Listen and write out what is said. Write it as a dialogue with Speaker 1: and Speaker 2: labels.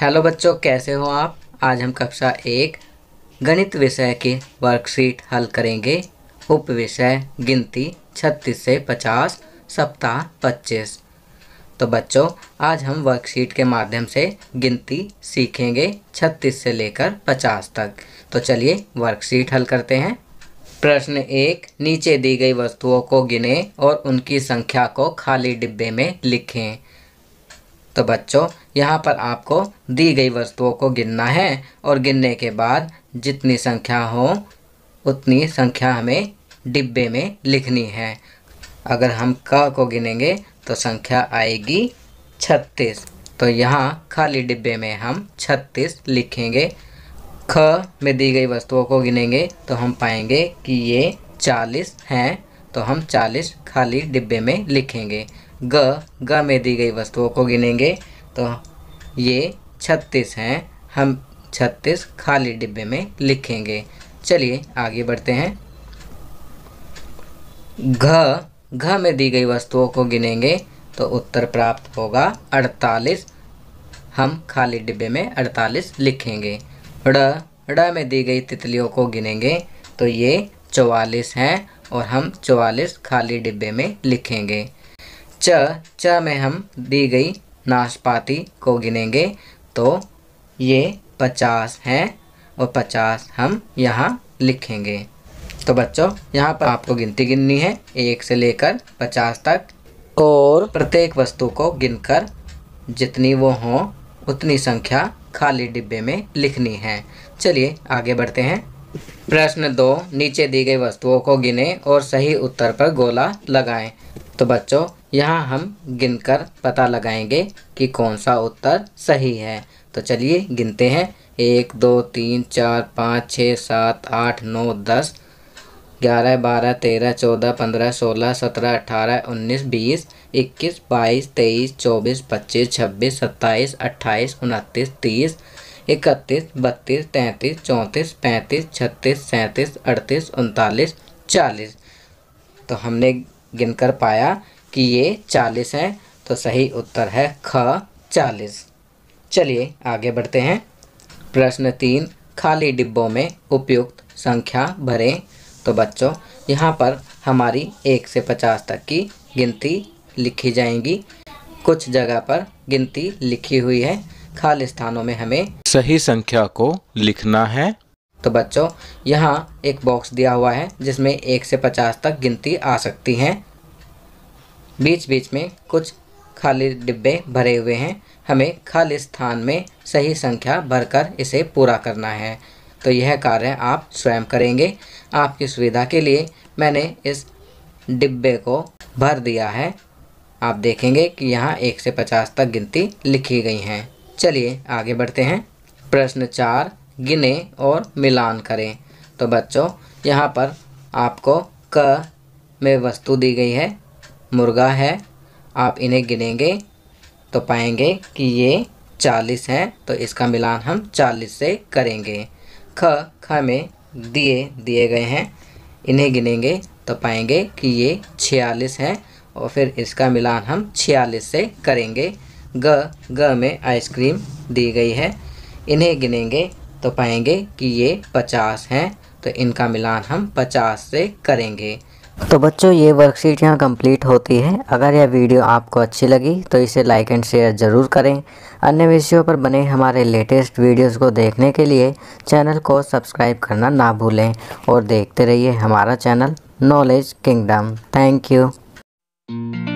Speaker 1: hello बच्चों कैसे हो आप आज हम कक्षा एक गणित विषय के वर्कशीट हल करेंगे उप विषय गिनती 36 से 50 सप्ताह 25 तो बच्चों आज हम वर्कशीट के माध्यम से गिनती सीखेंगे 36 से लेकर 50 तक तो चलिए वर्कशीट हल करते हैं प्रश्न एक नीचे दी गई वस्तुओं को गिने और उनकी संख्या को खाली डिब्बे में लिखें तो बच्चों यहाँ पर आपको दी गई वस्तुओं को गिनना है और गिनने के बाद जितनी संख्या हो उतनी संख्या हमें डिब्बे में लिखनी है अगर हम क को गिनेंगे तो संख्या आएगी छत्तीस तो यहाँ खाली डिब्बे में हम छत्तीस लिखेंगे ख में दी गई वस्तुओं को गिनेंगे तो हम पाएंगे कि ये चालीस हैं तो हम चालीस खाली डिब्बे में लिखेंगे ग ग में दी गई वस्तुओं को गिनेंगे तो ये छत्तीस हैं हम छत्तीस खाली डिब्बे में लिखेंगे चलिए आगे बढ़ते हैं घ घ में दी गई वस्तुओं को गिनेंगे तो उत्तर प्राप्त होगा अड़तालीस हम खाली डिब्बे में अड़तालीस लिखेंगे ड़ ड़ में दी गई तितलियों को गिनेंगे तो ये चौवालीस हैं और हम चौवालीस खाली डिब्बे में लिखेंगे च में हम दी गई नाशपाती को गिनेंगे तो ये पचास हैं और पचास हम यहाँ लिखेंगे तो बच्चों यहाँ पर आपको गिनती गिननी है एक से लेकर पचास तक और प्रत्येक वस्तु को गिनकर जितनी वो हो उतनी संख्या खाली डिब्बे में लिखनी है चलिए आगे बढ़ते हैं प्रश्न दो नीचे दी गई वस्तुओं को गिनें और सही उत्तर पर गोला लगाएं तो बच्चों यहाँ हम गिनकर पता लगाएंगे कि कौन सा उत्तर सही है तो चलिए गिनते हैं एक दो तीन चार पाँच छः सात आठ नौ दस ग्यारह बारह तेरह चौदह पंद्रह सोलह सत्रह अठारह उन्नीस बीस इक्कीस बाईस तेईस चौबीस पच्चीस छब्बीस सत्ताईस अट्ठाईस उनतीस तीस इकतीस बत्तीस तैंतीस चौंतीस पैंतीस छत्तीस सैंतीस अड़तीस उनतालीस चालीस तो हमने गिनकर पाया कि ये चालीस है तो सही उत्तर है ख चालीस चलिए आगे बढ़ते हैं प्रश्न तीन खाली डिब्बों में उपयुक्त संख्या भरें तो बच्चों यहाँ पर हमारी एक से पचास तक की गिनती लिखी जाएंगी कुछ जगह पर गिनती लिखी हुई है खाली स्थानों में हमें सही संख्या को लिखना है तो बच्चों यहाँ एक बॉक्स दिया हुआ है जिसमें एक से पचास तक गिनती आ सकती हैं बीच बीच में कुछ खाली डिब्बे भरे हुए हैं हमें खाली स्थान में सही संख्या भरकर इसे पूरा करना है तो यह कार्य आप स्वयं करेंगे आपकी सुविधा के लिए मैंने इस डिब्बे को भर दिया है आप देखेंगे कि यहाँ एक से पचास तक गिनती लिखी गई हैं चलिए आगे बढ़ते हैं प्रश्न चार गिने और मिलान करें तो बच्चों यहाँ पर आपको क में वस्तु दी गई है मुर्गा है आप इन्हें गिनेंगे तो पाएंगे कि ये चालीस हैं तो इसका मिलान हम चालीस से करेंगे ख ख में दिए दिए गए हैं इन्हें गिनेंगे तो पाएंगे कि ये छियालीस हैं और फिर इसका मिलान हम छियालीस से करेंगे ग ग में आइसक्रीम दी गई है इन्हें गिनेंगे तो पाएंगे कि ये पचास हैं तो इनका मिलान हम पचास से करेंगे तो बच्चों ये वर्कशीट यहाँ कंप्लीट होती है अगर यह वीडियो आपको अच्छी लगी तो इसे लाइक एंड शेयर ज़रूर करें अन्य विषयों पर बने हमारे लेटेस्ट वीडियोस को देखने के लिए चैनल को सब्सक्राइब करना ना भूलें और देखते रहिए हमारा channel knowledge kingdom thank you